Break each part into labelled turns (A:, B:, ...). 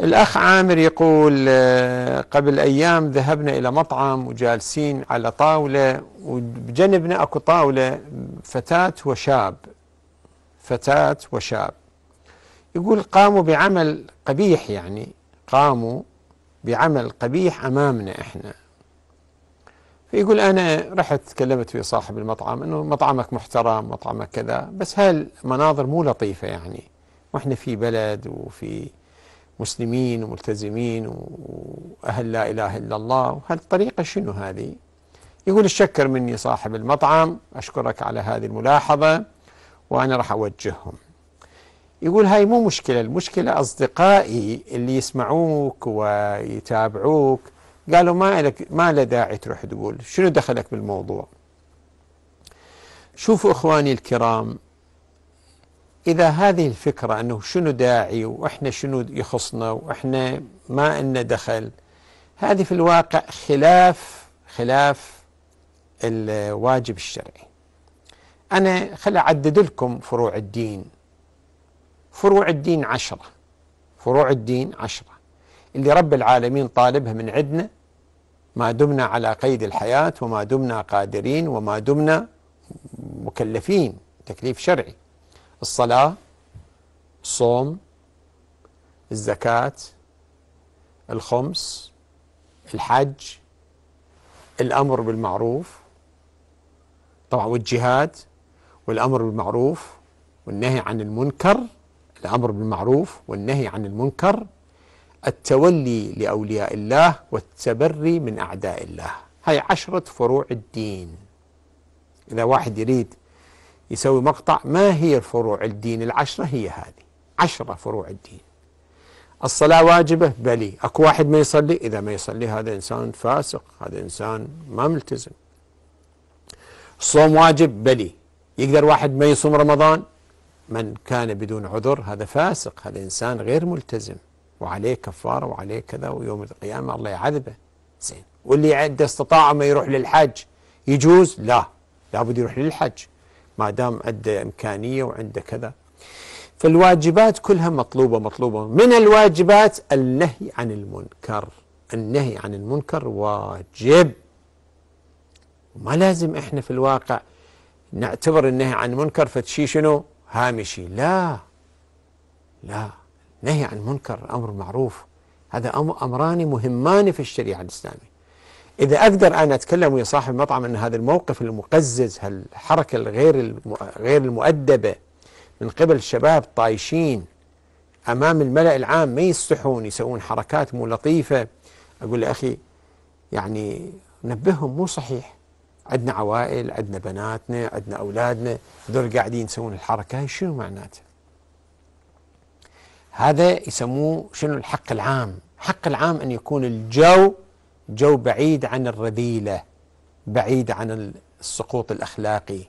A: الأخ عامر يقول آه، قبل أيام ذهبنا إلى مطعم وجالسين على طاولة وبجنبنا أكو طاولة فتاة وشاب فتاة وشاب يقول قاموا بعمل قبيح يعني قاموا بعمل قبيح أمامنا إحنا فيقول أنا رحت تكلمت في صاحب المطعم أنه مطعمك محترم مطعمك كذا بس هالمناظر مو لطيفة يعني وإحنا في بلد وفي مسلمين وملتزمين وأهل لا إله إلا الله وهالطريقه شنو هذه يقول الشكر مني صاحب المطعم أشكرك على هذه الملاحظة وأنا راح أوجههم يقول هاي مو مشكلة المشكلة أصدقائي اللي يسمعوك ويتابعوك قالوا ما لك ما له داعي تروح تقول شنو دخلك بالموضوع شوفوا إخواني الكرام إذا هذه الفكرة أنه شنو داعي وإحنا شنو يخصنا وإحنا ما إلنا دخل هذه في الواقع خلاف خلاف الواجب الشرعي أنا خل أعدد لكم فروع الدين فروع الدين عشرة فروع الدين عشرة اللي رب العالمين طالبها من عندنا ما دمنا على قيد الحياة وما دمنا قادرين وما دمنا مكلفين تكليف شرعي الصلاة الصوم الزكاة الخمس الحج الأمر بالمعروف طبعا والجهاد والأمر بالمعروف والنهي عن المنكر الأمر بالمعروف والنهي عن المنكر التولي لأولياء الله والتبري من أعداء الله هاي عشرة فروع الدين إذا واحد يريد يسوي مقطع ما هي فروع الدين العشرة هي هذه عشرة فروع الدين الصلاة واجبة بلي أكو واحد ما يصلي إذا ما يصلي هذا إنسان فاسق هذا إنسان ما ملتزم الصوم واجب بلي يقدر واحد ما يصوم رمضان من كان بدون عذر هذا فاسق هذا إنسان غير ملتزم وعليه كفارة وعليه كذا ويوم القيامة الله يعذبه زين واللي عنده استطاعة ما يروح للحج يجوز لا لابد يروح للحج ما دام عنده إمكانية وعنده كذا فالواجبات كلها مطلوبة مطلوبة من الواجبات النهي عن المنكر النهي عن المنكر واجب ما لازم احنا في الواقع نعتبر النهي عن المنكر فتشي شنو هامشي لا لا نهي عن المنكر امر معروف هذا امران مهمان في الشريعه الاسلاميه إذا أقدر أنا أتكلم ويا صاحب المطعم أن هذا الموقف المقزز هالحركة الغير غير المؤدبة من قبل الشباب طايشين أمام الملأ العام ما يستحون يسوون حركات مو لطيفة أقول له أخي يعني نبههم مو صحيح عندنا عوائل عندنا بناتنا عندنا أولادنا دول قاعدين يسوون الحركة هاي شنو معناته هذا يسموه شنو الحق العام الحق العام أن يكون الجو جو بعيد عن الرذيلة بعيد عن السقوط الأخلاقي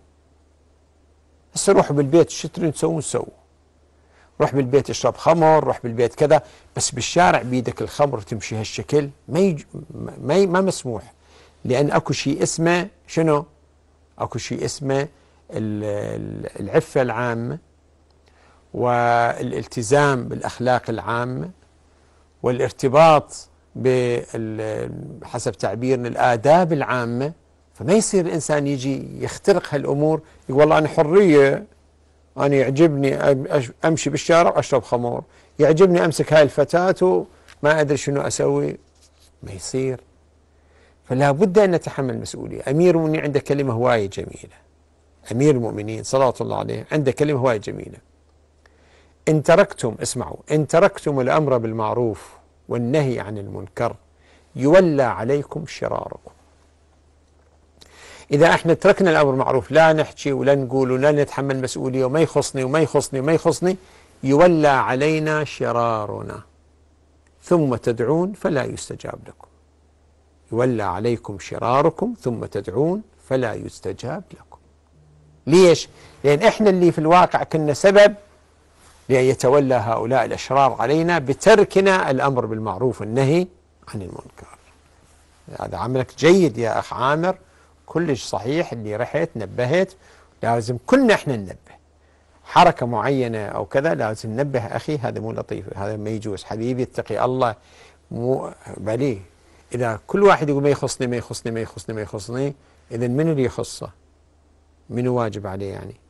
A: هسه روحوا بالبيت شو تريدون تسوون سووا روح بالبيت اشرب خمر روح بالبيت كذا بس بالشارع بيدك الخمر تمشي هالشكل ما يج... ما, ي... ما مسموح لأن أكو شيء اسمه شنو أكو شيء اسمه العفة العامة والالتزام بالأخلاق العامة والارتباط حسب تعبيرنا الآداب العامة فما يصير الإنسان يجي يخترق هالأمور يقول والله أنا حرية أنا يعجبني أمشي بالشارع وأشرب خمور يعجبني أمسك هاي الفتاة وما أدري شنو أسوي ما يصير فلا بد أن نتحمل المسؤولية أمير المؤمنين عنده كلمة هواية جميلة أمير المؤمنين صلاة الله عليه عنده كلمة هواية جميلة إن تركتم اسمعوا إن تركتم الأمر بالمعروف والنهي عن المنكر يولى عليكم شراركم إذا احنا تركنا الأمر معروف لا نحكي ولا نقول ولا نتحمل مسؤولية وما يخصني وما يخصني وما يخصني يولى علينا شرارنا ثم تدعون فلا يستجاب لكم يولى عليكم شراركم ثم تدعون فلا يستجاب لكم ليش؟ لأن احنا اللي في الواقع كنا سبب لأن يتولى هؤلاء الأشرار علينا بتركنا الأمر بالمعروف والنهي عن المنكر هذا عملك جيد يا أخ عامر كلش صحيح اللي رحت نبهت لازم كلنا احنا ننبه حركة معينة أو كذا لازم ننبه أخي هذا مو لطيف هذا ما يجوز حبيبي اتقي الله مو بلي إذا كل واحد يقول ما يخصني ما يخصني ما يخصني ما يخصني إذا من اللي يخصه من واجب عليه يعني